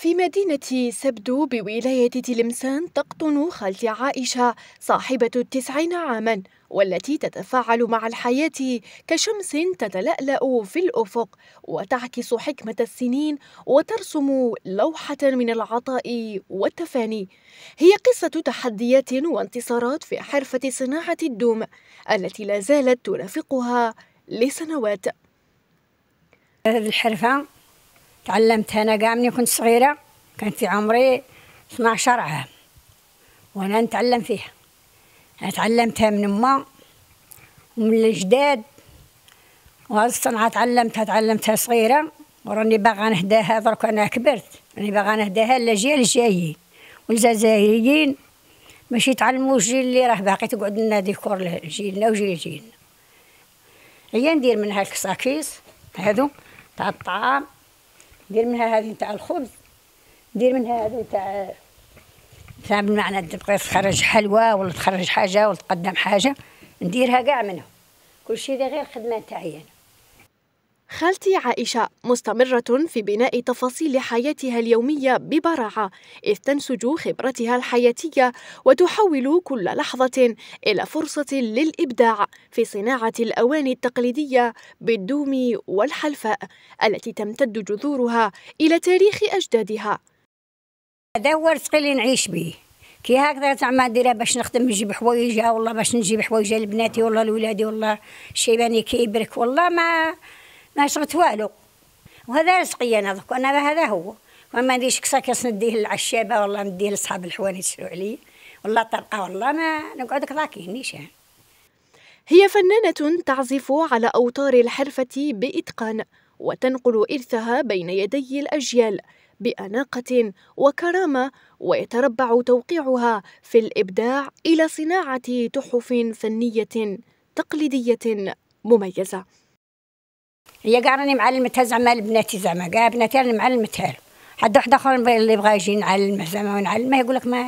في مدينة سبدو بولاية تلمسان تقطن خالتي عائشة صاحبة التسعين عاما والتي تتفاعل مع الحياة كشمس تتلألأ في الأفق وتعكس حكمة السنين وترسم لوحة من العطاء والتفاني هي قصة تحديات وانتصارات في حرفة صناعة الدوم التي لا زالت ترافقها لسنوات هذه الحرفة تعلمت أنا كاع مني كنت صغيرة كان في عمري 12 عام وأنا نتعلم فيها أنا تعلمتها من ما ومن الجداد وهذه الصنعة تعلمتها تعلمتها صغيرة وراني باغا نهداها درك أنا كبرت راني باغا نهداها للأجيال الجايين والجزائريين ماشي تعلموا الجيل اللي راه باقي تقعد لنا ديكور لجيلنا وجيل جيلنا هي ندير منها الكساكيس هادو تاع الطعام دير منها هذه نتاع الخبز دير منها هذه نتاع تاع بمعنى تبقى تخرج حلوى ولا تخرج حاجه ولا تقدم حاجه نديرها كاع منهم كل شيء غير خدمه تاعي انا خالتي عائشة مستمرة في بناء تفاصيل حياتها اليومية ببراعة، إذ تنسج خبرتها الحياتية وتحول كل لحظة إلى فرصة للإبداع في صناعة الأواني التقليدية بالدوم والحلفاء التي تمتد جذورها إلى تاريخ أجدادها. هذا هو الرزق اللي نعيش به. كي هكذا زعما نديرها باش نخدم نجيب حوايجها والله باش نجيب حوايج لبناتي والله لولادي والله شيباني كيبرك والله ما ما شغلت والو وهذا رزقي انا دوك انا هذا هو وما كسا كاس نديه للعشابه والله نديه لصحاب الحوان يشرو علي والله طرقه والله ما نقعد كراكي هنيش هي فنانة تعزف على أوتار الحرفة بإتقان وتنقل إرثها بين يدي الأجيال بأناقة وكرامة ويتربع توقيعها في الإبداع إلى صناعة تحف فنية تقليدية مميزة هي قال راني معلمتها زعما لبناتي زعما قال بناتي راني معلمتها له حد واحد اخر اللي بغى يجي نعلمه زعما ونعلمه يقول لك ما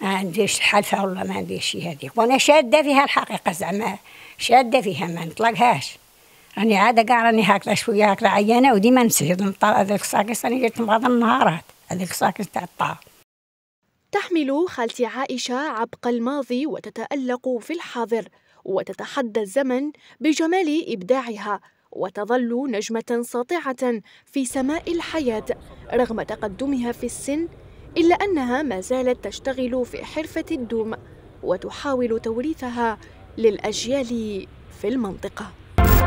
ما عنديش حلفه والله ما عنديش شي هذيك وانا شاده فيها الحقيقه زعما شاده فيها ما نطلقهاش راني عاده كاع راني هكذا شويه هكذا عيانه وديما نسجد نطلع هذاك الساكس راني جيت بعض النهارات هذاك الساكس تاع الطار تحمل خالتي عائشه عبق الماضي وتتالق في الحاضر وتتحدى الزمن بجمال إبداعها وتظل نجمة ساطعة في سماء الحياة رغم تقدمها في السن إلا أنها ما زالت تشتغل في حرفة الدوم وتحاول توريثها للأجيال في المنطقة